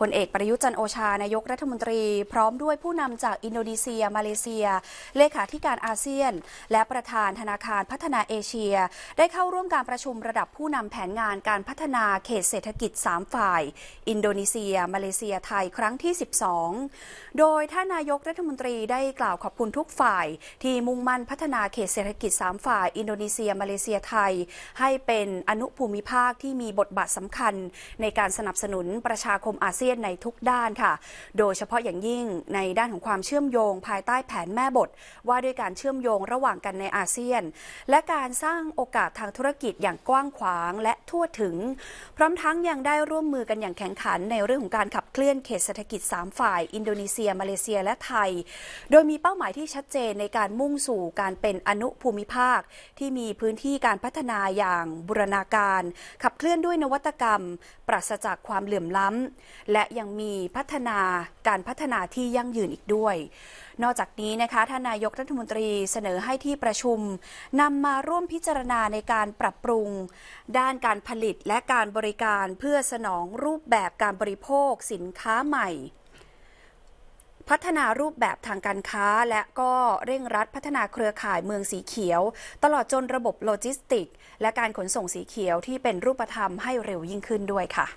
พลเอกประยุจันโอชา นายกรัฐมนตรีพร้อมด้วยผู้นำจากอินโดนีเซีย มาเลเซีย เลขาธิการอาเซียน และประธานธนาคารพัฒนาเอเชีย ได้เข้าร่วมการประชุมระดับผู้นำแผนงานการพัฒนาเขตเศรษฐกิจ 3 ฝ่าย อินโดนีเซีย มาเลเซีย ไทย ครั้งที่ 12 โดยท่านนายกรัฐมนตรีได้กล่าวขอบคุณทุกฝ่ายที่มุ่งมั่นพัฒนาเขตเศรษฐกิจ3ฝ่ายอินโดนีเซีย มาเลเซีย ไทย ให้เป็นอนุภูมิภาคที่มีบทบาทสำคัญในการสนับสนุนประชาคมอาเซียนียนในทุกด้านค่ะ โดยเฉพาะอย่างยิ่งในด้านของความเชื่อมโยงภายใต้แผนแม่บทว่าด้วยการเชื่อมโยงระหว่างกันในอาเซียน และการสร้างโอกาสทางธุรกิจอย่างกว้างขวางและทั่วถึง พร้อมทั้งยังได้ร่วมมือกันอย่างแข็งขัน ในเรื่องของการขับเคลื่อนเขตเศรษฐกิจ 3 ฝ่าย อินโดนีเซีย มาเลเซีย และไทย โดยมีเป้าหมายที่ชัดเจนในการมุ่งสู่การเป็นอนุภูมิภาค ที่มีพื้นที่การพัฒนาอย่างบูรณาการ ขับเคลื่อนด้วยนวัตกรรมปราศจากความเหลื่อมล้ำและยังมีพัฒนาการพัฒนาที่ยั่งยืนอีกด้วย นอกจากนี้นะคะท่านนายกรัฐมนตรีเสนอให้ที่ประชุมนำมาร่วมพิจารณาในการปรับปรุง ด้านการผลิตและการบริการเพื่อสนองรูปแบบการบริโภค สินค้าใหม่ พัฒนารูปแบบทางการค้าและก็เร่งรัดพัฒนาเครือข่ายเมืองสีเขียว ตลอดจนระบบโลจิสติกและการขนส่งสีเขียวที่เป็นรูปธรรมให้เร็วยิ่งขึ้นด้วยค่ะ